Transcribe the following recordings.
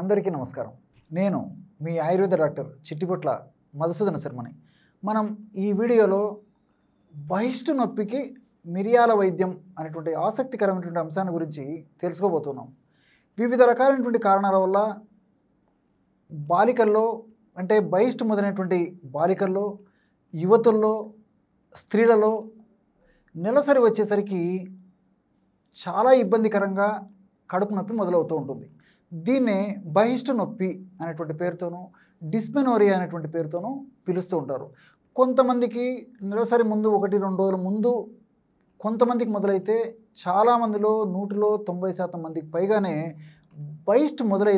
అందరికీ నమస్కారం నేను మీ ఆయుర్వేద డాక్టర్ చిట్టిపొట్ల మధుసూదన శర్మని మనం ఈ వీడియోలో బహిష్టు నొప్పికి మిరియాల వైద్యం అనేటువంటి ఆసక్తికరమైనటువంటి అంశాన్ని గురించి తెలుసుకోబోతున్నాం వివిధ రకాలైనటువంటి కారణాల వల్ల బాలికల్లో అంటే బహిష్టు మొదలైనటువంటి బాలికల్లో యువతుల్లో స్త్రీలలో నెలసరి వచ్చేసరికి చాలా ఇబ్బందికరంగా కడుపు నొప్పి మొదలవుతూ ఉంటుంది దీన్నే బహిష్ట నొప్పి అనేటువంటి పేరుతోనూ డిస్మెనోరియా అనేటువంటి పేరుతోనూ పిలుస్తూ ఉంటారు కొంతమందికి నెలసరి ముందు ఒకటి రెండు రోజుల ముందు కొంతమందికి మొదలైతే చాలామందిలో నూటిలో తొంభై శాతం మందికి పైగానే బైస్ట్ మొదలై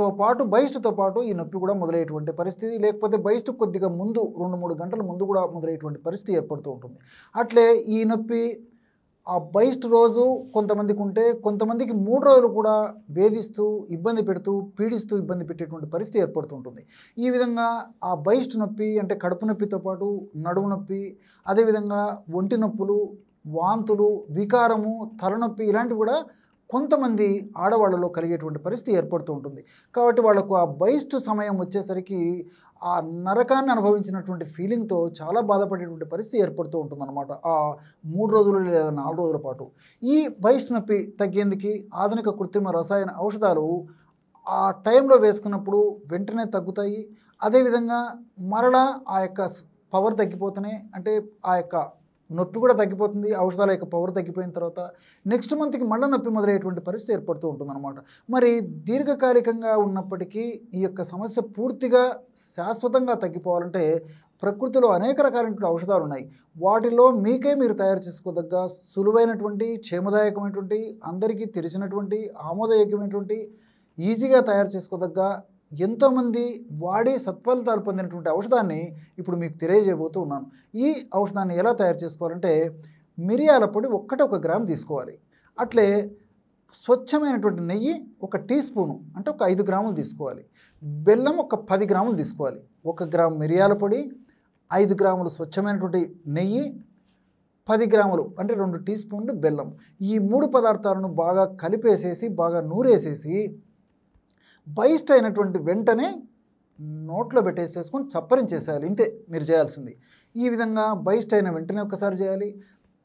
తో పాటు బయస్ట్తో పాటు ఈ నొప్పి కూడా మొదలయ్యేటువంటి పరిస్థితి లేకపోతే బహిష్టు కొద్దిగా ముందు రెండు మూడు గంటల ముందు కూడా మొదలయ్యేటువంటి పరిస్థితి ఏర్పడుతూ ఉంటుంది అట్లే ఈ నొప్పి ఆ బైస్ట్ రోజు కొంతమందికి ఉంటే కొంతమందికి మూడు రోజులు కూడా వేధిస్తూ ఇబ్బంది పెడుతూ పీడిస్తూ ఇబ్బంది పెట్టేటువంటి పరిస్థితి ఏర్పడుతుంటుంది ఈ విధంగా ఆ బైస్ట్ నొప్పి అంటే కడుపు నొప్పితో పాటు నడుము నొప్పి అదేవిధంగా ఒంటి నొప్పులు వాంతులు వికారము తలనొప్పి ఇలాంటివి కూడా కొంతమంది ఆడవాళ్ళలో కలిగేటువంటి పరిస్థితి ఏర్పడుతూ ఉంటుంది కాబట్టి వాళ్ళకు ఆ బయస్ట్ సమయం వచ్చేసరికి ఆ నరకాన్ని అనుభవించినటువంటి ఫీలింగ్తో చాలా బాధపడేటువంటి పరిస్థితి ఏర్పడుతూ ఉంటుందన్నమాట ఆ మూడు రోజులు లేదా నాలుగు రోజుల పాటు ఈ బయస్ట్ నొప్పి తగ్గేందుకు ఆధునిక కృత్రిమ రసాయన ఔషధాలు ఆ టైంలో వేసుకున్నప్పుడు వెంటనే తగ్గుతాయి అదేవిధంగా మరలా ఆ యొక్క పవర్ తగ్గిపోతేనే అంటే ఆ యొక్క నొప్పి కూడా తగ్గిపోతుంది ఔషధాల యొక్క పవర్ తగ్గిపోయిన తర్వాత నెక్స్ట్ మంత్కి మళ్ళీ నొప్పి మొదలయ్యేటువంటి పరిస్థితి ఏర్పడుతూ ఉంటుందన్నమాట మరి దీర్ఘకాలికంగా ఉన్నప్పటికీ ఈ యొక్క సమస్య పూర్తిగా శాశ్వతంగా తగ్గిపోవాలంటే ప్రకృతిలో అనేక రకాలైనటువంటి ఔషధాలు ఉన్నాయి వాటిలో మీకే మీరు తయారు చేసుకోదగ్గ సులువైనటువంటి క్షేమదాయకమైనటువంటి అందరికీ తెలిసినటువంటి ఆమోదయోగ్యమైనటువంటి ఈజీగా తయారు చేసుకోదగ్గ ఎంతోమంది వాడి సత్ఫలితాలు పొందినటువంటి ఔషధాన్ని ఇప్పుడు మీకు తెలియజేయబోతూ ఉన్నాను ఈ ఔషధాన్ని ఎలా తయారు చేసుకోవాలంటే మిరియాల పొడి ఒక్కటే ఒక గ్రామ్ తీసుకోవాలి అట్లే స్వచ్ఛమైనటువంటి నెయ్యి ఒక టీ స్పూను అంటే ఒక ఐదు గ్రాములు తీసుకోవాలి బెల్లం ఒక పది గ్రాములు తీసుకోవాలి ఒక గ్రామ్ మిరియాల పొడి ఐదు గ్రాములు స్వచ్ఛమైనటువంటి నెయ్యి పది గ్రాములు అంటే రెండు టీ స్పూన్లు బెల్లం ఈ మూడు పదార్థాలను బాగా కలిపేసేసి బాగా నూరేసేసి బయస్ట్ అయినటువంటి వెంటనే నోట్లో పెట్టేసేసుకొని చేసేయాలి ఇంతే మీరు చేయాల్సింది ఈ విధంగా బయస్ట్ అయిన వెంటనే ఒక్కసారి చేయాలి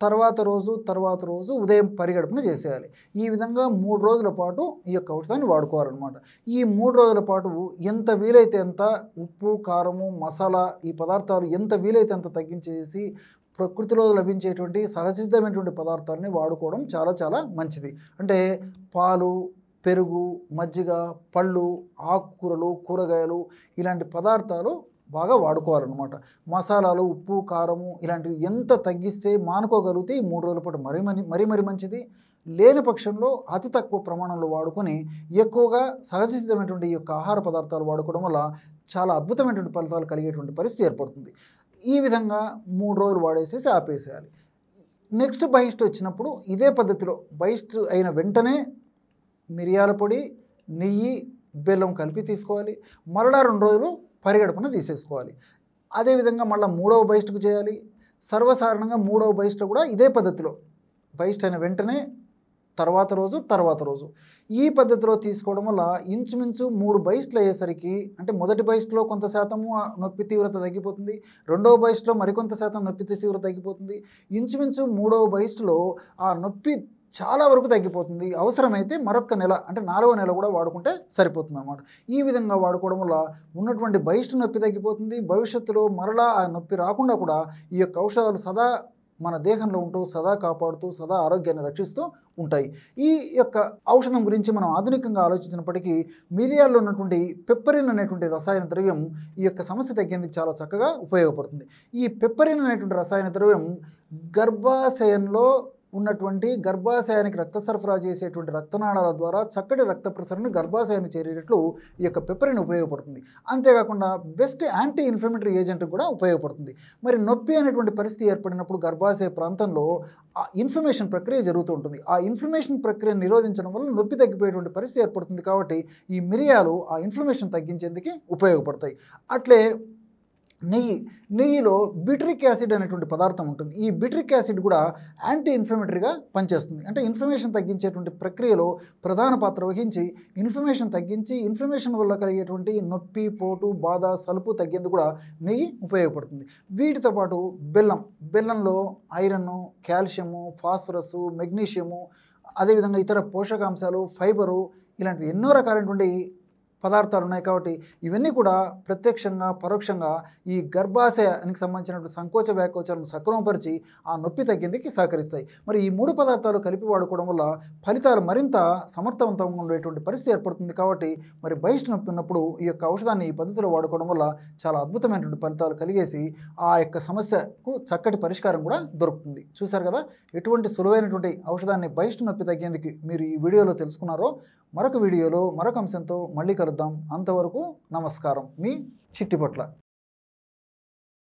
తర్వాత రోజు తర్వాత రోజు ఉదయం పరిగడుపున చేసేయాలి ఈ విధంగా మూడు రోజుల పాటు ఈ యొక్క ఔషధాన్ని వాడుకోవాలన్నమాట ఈ మూడు రోజుల పాటు ఎంత వీలైతే అంత ఉప్పు కారము మసాలా ఈ పదార్థాలు ఎంత వీలైతే అంత తగ్గించేసి ప్రకృతిలో లభించేటువంటి సహజసిద్ధమైనటువంటి పదార్థాలని వాడుకోవడం చాలా చాలా మంచిది అంటే పాలు పెరుగు మజ్జిగ పళ్ళు ఆకుకూరలు కూరగాయలు ఇలాంటి పదార్థాలు బాగా వాడుకోవాలన్నమాట మసాలాలు ఉప్పు కారము ఇలాంటివి ఎంత తగ్గిస్తే మానుకోగలిగితే ఈ మూడు రోజుల పాటు మరీ మరీ మరీ మంచిది లేని పక్షంలో అతి తక్కువ ప్రమాణంలో వాడుకొని ఎక్కువగా సహజసిద్ధమైనటువంటి ఈ యొక్క ఆహార పదార్థాలు వాడుకోవడం వల్ల చాలా అద్భుతమైనటువంటి ఫలితాలు కలిగేటువంటి పరిస్థితి ఏర్పడుతుంది ఈ విధంగా మూడు రోజులు వాడేసేసి ఆపేసేయాలి నెక్స్ట్ బహిష్ట్ వచ్చినప్పుడు ఇదే పద్ధతిలో బహిష్ట్ అయిన వెంటనే మిరియాల పొడి నెయ్యి బెల్లం కలిపి తీసుకోవాలి మరలా రెండు రోజులు పరిగెడపన తీసేసుకోవాలి అదేవిధంగా మళ్ళీ మూడవ బయస్ట్కు చేయాలి సర్వసాధారణంగా మూడవ బయస్ట్లో కూడా ఇదే పద్ధతిలో బయస్ట్ అయిన వెంటనే తర్వాత రోజు తర్వాత రోజు ఈ పద్ధతిలో తీసుకోవడం వల్ల ఇంచుమించు మూడు బైస్ట్లు అయ్యేసరికి అంటే మొదటి బైస్ట్లో కొంత శాతము నొప్పి తీవ్రత తగ్గిపోతుంది రెండవ బైస్ట్లో మరికొంత శాతం నొప్పి తీవ్రత తగ్గిపోతుంది ఇంచుమించు మూడవ బయస్టులో ఆ నొప్పి చాలా వరకు తగ్గిపోతుంది అవసరమైతే మరొక నెల అంటే నాలుగో నెల కూడా వాడుకుంటే సరిపోతుంది అనమాట ఈ విధంగా వాడుకోవడం వల్ల ఉన్నటువంటి బహిష్టు నొప్పి తగ్గిపోతుంది భవిష్యత్తులో మరలా ఆ నొప్పి రాకుండా కూడా ఈ యొక్క ఔషధాలు సదా మన దేహంలో ఉంటూ సదా కాపాడుతూ సదా ఆరోగ్యాన్ని రక్షిస్తూ ఉంటాయి ఈ యొక్క ఔషధం గురించి మనం ఆధునికంగా ఆలోచించినప్పటికీ మిరియాల్లో ఉన్నటువంటి పెప్పరిన్ అనేటువంటి రసాయన ద్రవ్యం ఈ యొక్క సమస్య తగ్గేందుకు చాలా చక్కగా ఉపయోగపడుతుంది ఈ పెప్పరిన్ అనేటువంటి రసాయన ద్రవ్యం గర్భాశయంలో ఉన్నటువంటి గర్భాశయానికి రక్త సరఫరా చేసేటువంటి రక్తనాళాల ద్వారా చక్కటి రక్త ప్రసరణ గర్భాశయాన్ని చేరేటట్లు ఈ యొక్క పెప్పరిన్ ఉపయోగపడుతుంది అంతేకాకుండా బెస్ట్ యాంటీ ఇన్ఫ్లమేటరీ ఏజెంట్ కూడా ఉపయోగపడుతుంది మరి నొప్పి అనేటువంటి పరిస్థితి ఏర్పడినప్పుడు గర్భాశయ ప్రాంతంలో ఆ ఇన్ఫ్లమేషన్ ప్రక్రియ జరుగుతూ ఉంటుంది ఆ ఇన్ఫ్లమేషన్ ప్రక్రియను నిరోధించడం వల్ల నొప్పి తగ్గిపోయేటువంటి పరిస్థితి ఏర్పడుతుంది కాబట్టి ఈ మిరియాలు ఆ ఇన్ఫ్లమేషన్ తగ్గించేందుకు ఉపయోగపడతాయి అట్లే నెయ్యి నెయ్యిలో బిట్రిక్ యాసిడ్ అనేటువంటి పదార్థం ఉంటుంది ఈ బిట్రిక్ యాసిడ్ కూడా యాంటీ ఇన్ఫ్లమేటరీగా పనిచేస్తుంది అంటే ఇన్ఫ్లమేషన్ తగ్గించేటువంటి ప్రక్రియలో ప్రధాన పాత్ర వహించి ఇన్ఫ్లమేషన్ తగ్గించి ఇన్ఫ్లమేషన్ వల్ల కలిగేటువంటి నొప్పి పోటు బాధ సలుపు తగ్గేందుకు కూడా నెయ్యి ఉపయోగపడుతుంది వీటితో పాటు బెల్లం బెల్లంలో ఐరన్ కాల్షియము ఫాస్ఫరస్ మెగ్నీషియము అదేవిధంగా ఇతర పోషకాంశాలు ఫైబరు ఇలాంటివి ఎన్నో రకాలైనటువంటి పదార్థాలు ఉన్నాయి కాబట్టి ఇవన్నీ కూడా ప్రత్యక్షంగా పరోక్షంగా ఈ గర్భాశయానికి సంబంధించినటువంటి సంకోచ వ్యాకోచాలను సక్రమపరిచి ఆ నొప్పి తగ్గేందుకు సహకరిస్తాయి మరి ఈ మూడు పదార్థాలు కలిపి వాడుకోవడం వల్ల ఫలితాలు మరింత సమర్థవంతంగా ఉండేటువంటి పరిస్థితి ఏర్పడుతుంది కాబట్టి మరి బయట నొప్పి ఉన్నప్పుడు ఈ యొక్క ఔషధాన్ని ఈ పద్ధతిలో వాడుకోవడం వల్ల చాలా అద్భుతమైనటువంటి ఫలితాలు కలిగేసి ఆ యొక్క సమస్యకు చక్కటి పరిష్కారం కూడా దొరుకుతుంది చూశారు కదా ఎటువంటి సులువైనటువంటి ఔషధాన్ని బయట నొప్పి తగ్గేందుకు మీరు ఈ వీడియోలో తెలుసుకున్నారో మరొక వీడియోలో మరొక అంశంతో మళ్ళీ కలుగుతుంది మాట్లాడదాం అంతవరకు నమస్కారం మీ చిట్టిపట్ల